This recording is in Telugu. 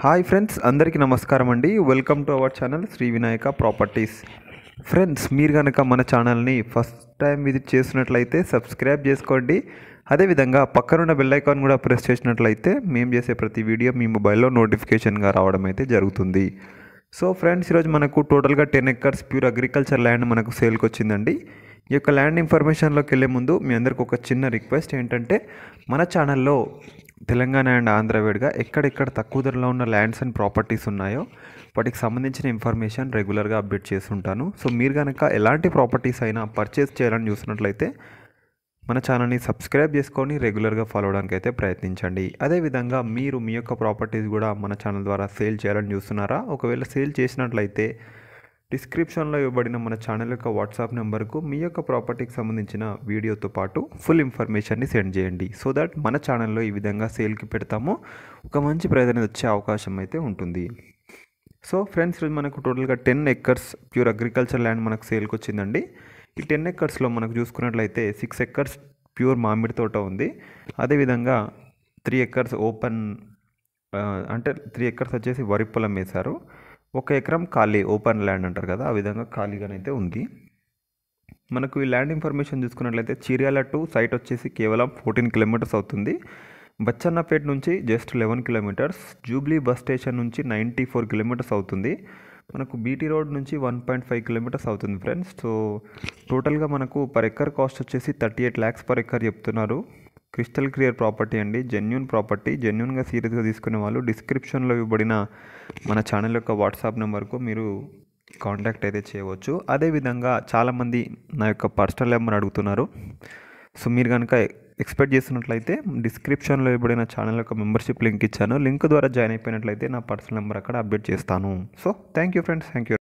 హాయ్ ఫ్రెండ్స్ అందరికీ నమస్కారం అండి welcome to our channel Shri Vinayaka properties friends మీరు కనుక మన ఛానల్ని ఫస్ట్ టైం విజిట్ చేసినట్లయితే సబ్స్క్రైబ్ చేసుకోండి అదేవిధంగా పక్కనున్న బెల్ ఐకాన్ కూడా ప్రెస్ చేసినట్లయితే మేము చేసే ప్రతి వీడియో మీ మొబైల్లో నోటిఫికేషన్గా రావడం అయితే జరుగుతుంది సో ఫ్రెండ్స్ ఈరోజు మనకు టోటల్గా ten acres pure agriculture land మనకు సేల్కి వచ్చిందండి ఈ యొక్క ల్యాండ్ ఇన్ఫర్మేషన్లోకి వెళ్ళే ముందు మీ అందరికి ఒక చిన్న రిక్వెస్ట్ ఏంటంటే మన ఛానల్లో తెలంగాణ అండ్ ఆంధ్ర వేడిగా ఎక్కడెక్కడ తక్కువ ధరలో ఉన్న ల్యాండ్స్ అండ్ ప్రాపర్టీస్ ఉన్నాయో వాటికి సంబంధించిన ఇన్ఫర్మేషన్ రెగ్యులర్గా అప్డేట్ చేస్తుంటాను సో మీరు కనుక ఎలాంటి ప్రాపర్టీస్ అయినా పర్చేస్ చేయాలని చూసినట్లయితే మన ఛానల్ని సబ్స్క్రైబ్ చేసుకొని రెగ్యులర్గా ఫాలో అవడానికి అయితే ప్రయత్నించండి అదేవిధంగా మీరు మీ యొక్క ప్రాపర్టీస్ కూడా మన ఛానల్ ద్వారా సేల్ చేయాలని చూస్తున్నారా ఒకవేళ సేల్ చేసినట్లయితే డిస్క్రిప్షన్లో ఇవ్వబడిన మన ఛానల్ యొక్క వాట్సాప్ నెంబర్కు మీ యొక్క ప్రాపర్టీకి సంబంధించిన వీడియోతో పాటు ఫుల్ ఇన్ఫర్మేషన్ని సెండ్ చేయండి సో దట్ మన ఛానల్లో ఈ విధంగా సేల్కి పెడతామో ఒక మంచి ప్రయోజనం వచ్చే అవకాశం అయితే ఉంటుంది సో ఫ్రెండ్స్ ఈరోజు మనకు టోటల్గా ten acres pure agriculture land మనకు సేల్కి వచ్చిందండి ఈ టెన్ ఎక్కర్స్లో మనకు చూసుకున్నట్లయితే సిక్స్ ఎక్కర్స్ ప్యూర్ మామిడి తోట ఉంది అదేవిధంగా త్రీ ఎక్కర్స్ ఓపెన్ అంటే త్రీ ఎక్కర్స్ వచ్చేసి వరి పొలం వేశారు ఒక ఎకరం ఖాళీ ఓపెన్ ల్యాండ్ అంటారు కదా ఆ విధంగా ఖాళీగానైతే ఉంది మనకు ఈ ల్యాండ్ ఇన్ఫర్మేషన్ చూసుకున్నట్లయితే చీర్యాల టు సైట్ వచ్చేసి కేవలం ఫోర్టీన్ కిలోమీటర్స్ అవుతుంది బచ్చన్నపేట నుంచి just eleven kilometres jubilee bus station నుంచి నైంటీ ఫోర్ కిలోమీటర్స్ అవుతుంది మనకు బీటీ రోడ్ నుంచి వన్ పాయింట్ ఫైవ్ కిలోమీటర్స్ అవుతుంది ఫ్రెండ్స్ సో టోటల్గా మనకు పర్ ఎక్కర్ కాస్ట్ వచ్చేసి thirty eight lakhs per acre చెప్తున్నారు క్రిస్టల్ క్లియర్ ప్రాపర్టీ అండి జెన్యున్ ప్రాపర్టీ జెన్యున్గా సీరియస్గా తీసుకునే వాళ్ళు డిస్క్రిప్షన్లో ఇవ్వబడిన మన ఛానల్ యొక్క వాట్సాప్ నెంబర్కు మీరు కాంటాక్ట్ అయితే చేయవచ్చు అదేవిధంగా చాలామంది నా యొక్క పర్సనల్ నెంబర్ అడుగుతున్నారు సో మీరు కనుక ఎక్స్పెక్ట్ చేస్తున్నట్లయితే డిస్క్రిప్షన్లో ఇవ్వబడిన ఛానల్ యొక్క మెంబర్షిప్ లింక్ ఇచ్చాను లింక్ ద్వారా జాయిన్ అయిపోయినట్లయితే నా పర్సనల్ నెంబర్ అక్కడ అప్డేట్ చేస్తాను so thank you friends thank you